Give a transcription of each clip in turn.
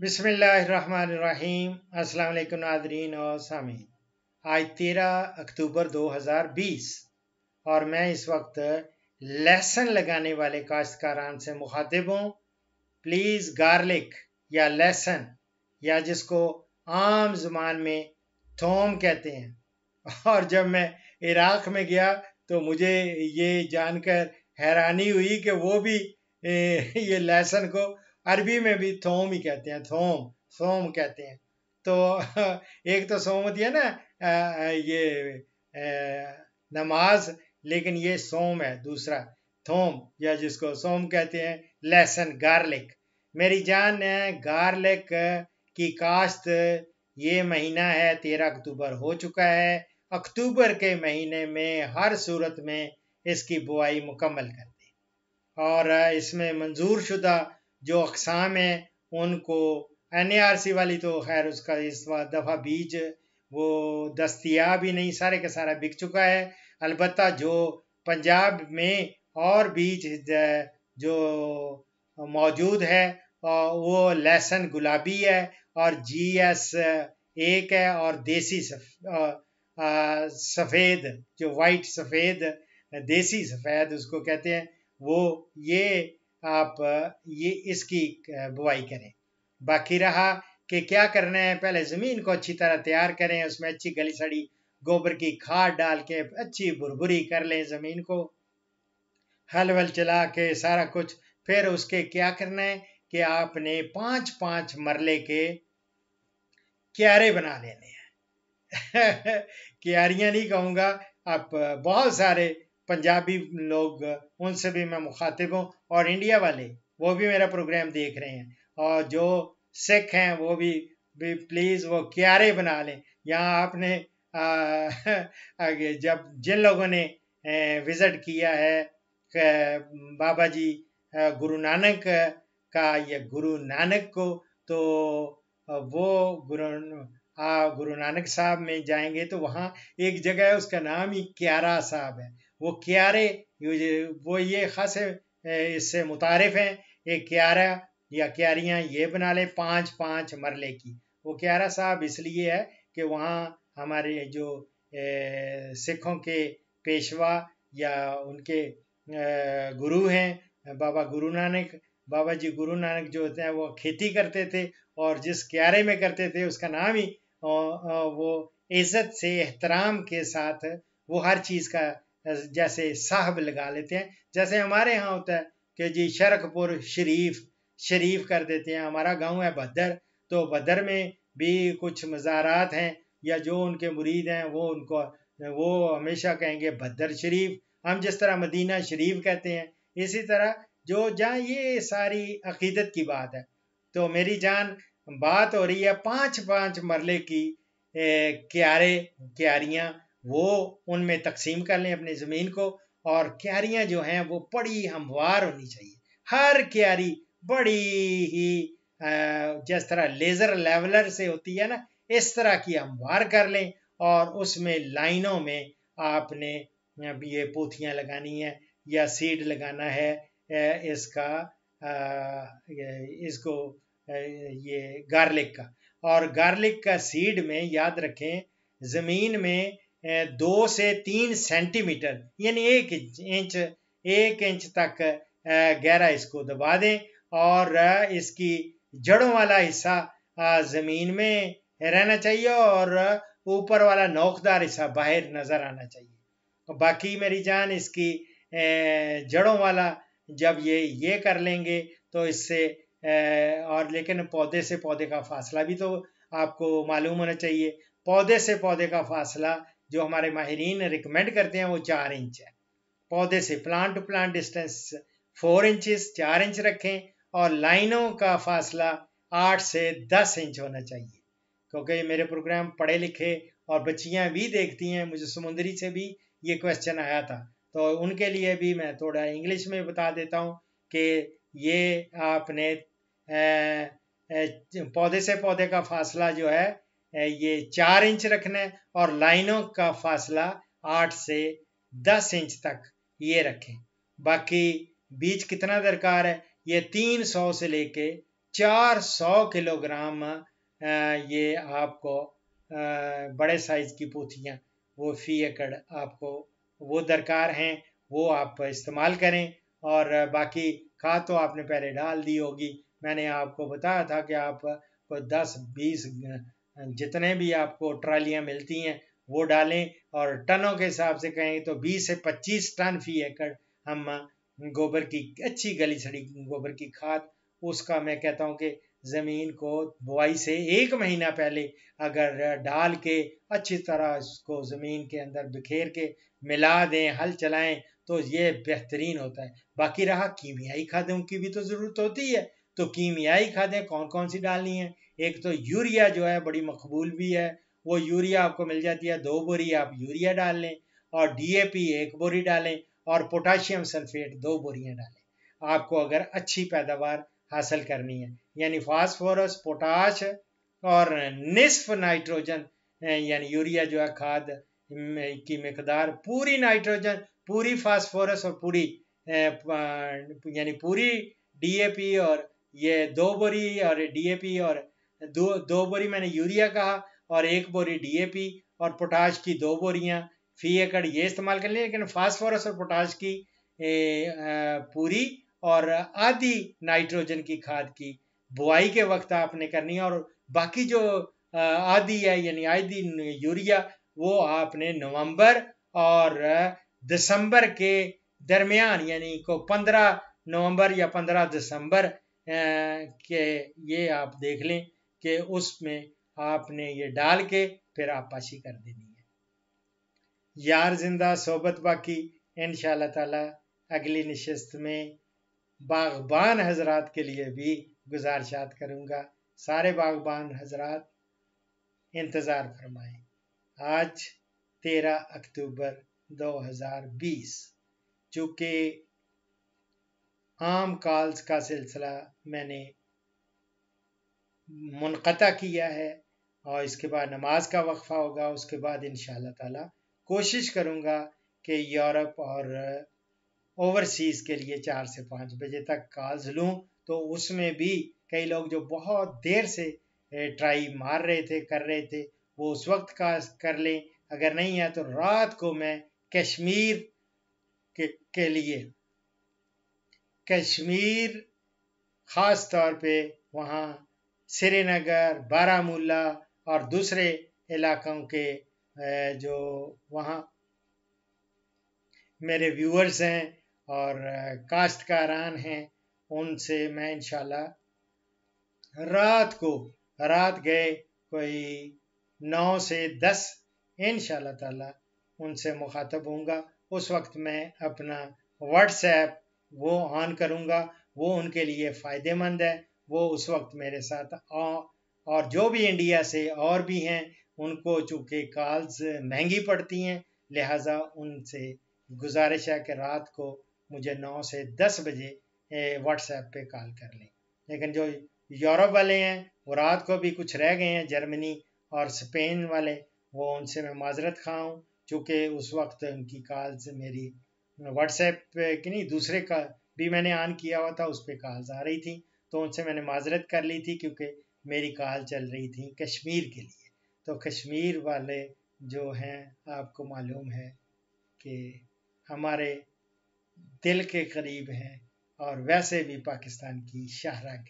बिसमीम् अस्सलाम नादरीन और सामी आज 13 अक्टूबर 2020 और मैं इस वक्त लहसन लगाने वाले काश्तकारान से मुखातिब हूँ प्लीज़ गार्लिक या लहसन या जिसको आम जुबान में थोम कहते हैं और जब मैं इराक़ में गया तो मुझे ये जानकर हैरानी हुई कि वो भी ये लहसन को अरबी में भी थोम ही कहते हैं थोम सोम कहते हैं तो एक तो सोम होती है ना ये नमाज लेकिन ये सोम है दूसरा थोम या जिसको सोम कहते हैं लहसन गार्लिक मेरी जान है गार्लिक की काश्त ये महीना है तेरह अक्टूबर हो चुका है अक्टूबर के महीने में हर सूरत में इसकी बुआई मुकम्मल कर दी और इसमें मंजूर शुदा जो अकसाम हैं उनको एन वाली तो खैर उसका इस दफ़ा बीज वो दस्तियाब ही नहीं सारे का सारा बिक चुका है अलबत् जो पंजाब में और बीज जो मौजूद है वो लहसन गुलाबी है और जी एस एक है और देसी सफ़ेद जो वाइट सफ़ेद देसी सफ़ेद उसको कहते हैं वो ये आप ये इसकी बुआई करें बाकी रहा कि क्या करना है पहले ज़मीन को अच्छी तरह तैयार करें उसमें अच्छी गली सड़ी गोबर की खाद डाल के अच्छी भुरभुरी कर लें ज़मीन को हल वल चला के सारा कुछ फिर उसके क्या करना है कि आपने पांच पांच मरले के क्यारे बना लेने हैं क्यारियां नहीं कहूंगा आप बहुत सारे पंजाबी लोग उनसे भी मैं मुखातिब हूँ और इंडिया वाले वो भी मेरा प्रोग्राम देख रहे हैं और जो सिख हैं वो भी, भी प्लीज़ वो क्यारे बना लें यहाँ आपने आ, जब जिन लोगों ने विज़िट किया है बाबा जी गुरु नानक का या गुरु नानक को तो वो गुरु आ, गुरु नानक साहब में जाएंगे तो वहाँ एक जगह है उसका नाम ही क्यारा साहब है वो क्यारे वो ये खास इससे मुतारफ़ हैं एक क्यारा या क्यारियाँ ये बना लें पाँच पाँच मरले की वो क्यारा साहब इसलिए है कि वहाँ हमारे जो सिखों के पेशवा या उनके गुरु हैं बाबा गुरु नानक बाबा जी गुरु नानक जो होते हैं वो खेती करते थे और जिस क्यारे में करते थे उसका नाम ही वो इज्जत से एहतराम के साथ वो हर चीज़ का जैसे साहब लगा लेते हैं जैसे हमारे यहाँ होता है कि जी शरकपुर शरीफ शरीफ कर देते हैं हमारा गांव है भद्र तो भद्र में भी कुछ मज़ारात हैं या जो उनके मुरीद हैं वो उनको वो हमेशा कहेंगे भद्र शरीफ हम जिस तरह मदीना शरीफ कहते हैं इसी तरह जो जहाँ ये सारी अकीदत की बात है तो मेरी जान बात हो रही है पाँच पाँच मरले की क्यारे क्यारियाँ वो उनमें तकसीम कर लें अपनी ज़मीन को और क्यारियाँ जो हैं वो बड़ी हमवार होनी चाहिए हर क्यारी बड़ी ही जिस तरह लेज़र लेवलर से होती है ना इस तरह की हमवार कर लें और उसमें लाइनों में आपने ये पोथियाँ लगानी है या सीड लगाना है इसका इसको ये गार्लिक का और गार्लिक का सीड में याद रखें ज़मीन में दो से तीन सेंटीमीटर यानी एक इंच एक इंच तक गहरा इसको दबा दें और इसकी जड़ों वाला हिस्सा ज़मीन में रहना चाहिए और ऊपर वाला नोकदार हिस्सा बाहर नज़र आना चाहिए बाकी मेरी जान इसकी जड़ों वाला जब ये ये कर लेंगे तो इससे और लेकिन पौधे से पौधे का फासला भी तो आपको मालूम होना चाहिए पौधे से पौधे का फासला जो हमारे माहरीन रिकमेंड करते हैं वो चार इंच है पौधे से plant to plant distance four inches चार इंच रखें और लाइनों का फासला आठ से दस इंच होना चाहिए क्योंकि मेरे प्रोग्राम पढ़े लिखे और बच्चियां भी देखती हैं मुझे समुंदरी से भी ये क्वेश्चन आया था तो उनके लिए भी मैं थोड़ा इंग्लिश में बता देता हूँ कि ये आपने ए, ए, पौधे से पौधे का फासला जो है ये चार इंच रखना है और लाइनों का फासला आठ से दस इंच तक ये रखें बाकी बीज कितना दरकार है ये तीन सौ से लेके चार सौ किलोग्राम ये आपको बड़े साइज की पोथियाँ वो फी एकड़ आपको वो दरकार हैं वो आप इस्तेमाल करें और बाकी खाद तो आपने पहले डाल दी होगी मैंने आपको बताया था कि आप को दस बीस जितने भी आपको ट्रालियाँ मिलती हैं वो डालें और टनों के हिसाब से कहें तो 20 से 25 टन फी एकड़ हम गोबर की अच्छी गली सड़ी गोबर की खाद उसका मैं कहता हूँ कि ज़मीन को बुआई से एक महीना पहले अगर डाल के अच्छी तरह उसको ज़मीन के अंदर बिखेर के मिला दें हल चलाएं तो ये बेहतरीन होता है बाकी रहा कीमियाई खादों की भी तो ज़रूरत होती है तो कीमियाई खादें कौन कौन सी डालनी है एक तो यूरिया जो है बड़ी मकबूल भी है वो यूरिया आपको मिल जाती है दो बोरी आप यूरिया डाल लें और डीएपी एक बोरी डालें और पोटाशियम सल्फेट दो बोरियाँ डालें आपको अगर अच्छी पैदावार हासिल करनी है यानी फास्फोरस पोटाश और निसफ नाइट्रोजन यानी यूरिया जो है खाद की मकदार पूरी नाइट्रोजन पूरी फास्फोरस और पूरी यानी पूरी डीएपी और ये दो बोरी और डीएपी और दो दो बोरी मैंने यूरिया कहा और एक बोरी डीएपी और पोटाश की दो बोरियां फी एकड़ ये इस्तेमाल कर लिया लेकिन फास्फोरस और पोटाश की ए, आ, पूरी और आधी नाइट्रोजन की खाद की बुआई के वक्त आपने करनी है और बाकी जो आधी है यानी आधी यूरिया वो आपने नवंबर और दिसंबर के दरमियान यानी को 15 नवंबर या 15 दिसंबर के ये आप देख लें कि उसमें आपने ये डाल के फिर आपाशी कर देनी है यार जिंदा सोबत बाकी इन ताला अगली नशस्त में बागबान हजरात के लिए भी गुजारशात करूँगा सारे बागबान हजरात इंतज़ार फरमाएं आज तेरह अक्टूबर 2020 चूँकि आम कॉल्स का सिलसिला मैंने मुनता किया है और इसके बाद नमाज का वक्फा होगा उसके बाद इन ताला कोशिश करूँगा कि यूरोप और ओवरसीज़ के लिए चार से पाँच बजे तक कॉल्स लूँ तो उसमें भी कई लोग जो बहुत देर से ट्राई मार रहे थे कर रहे थे वो उस वक्त का कर लें अगर नहीं है तो रात को मैं कश्मीर के, के लिए कश्मीर ख़ास तौर पे वहाँ श्रीनगर बारामूला और दूसरे इलाक़ों के जो वहाँ मेरे व्यूअर्स हैं और काश्तकारान हैं उनसे मैं इंशाल्लाह रात को रात गए कोई नौ से दस इंशाल्लाह ताला उनसे मुखातब होऊंगा उस वक्त मैं अपना व्हाट्सएप वो ऑन करूँगा वो उनके लिए फ़ायदेमंद है वो उस वक्त मेरे साथ और जो भी इंडिया से और भी हैं उनको चूँकि कॉल्स महंगी पड़ती हैं लिहाजा उनसे गुजारिश है कि रात को मुझे नौ से दस बजे व्हाट्सएप पे कॉल कर लें लेकिन जो यूरोप वाले हैं वो रात को भी कुछ रह गए हैं जर्मनी और स्पेन वाले वो उनसे मैं माजरत खाऊँ चूँकि उस वक्त उनकी कॉल्स मेरी व्हाट्सएप पे कि नहीं दूसरे का भी मैंने ऑन किया हुआ था उस पर कॉल्स आ रही थी तो उनसे मैंने माजरत कर ली थी क्योंकि मेरी कॉल चल रही थी कश्मीर के लिए तो कश्मीर वाले जो हैं आपको मालूम है कि हमारे दिल के करीब हैं और वैसे भी पाकिस्तान की शाहरा है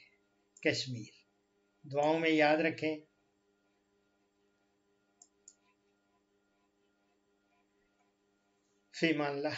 कश्मीर दुआओं में याद रखें फीमान ला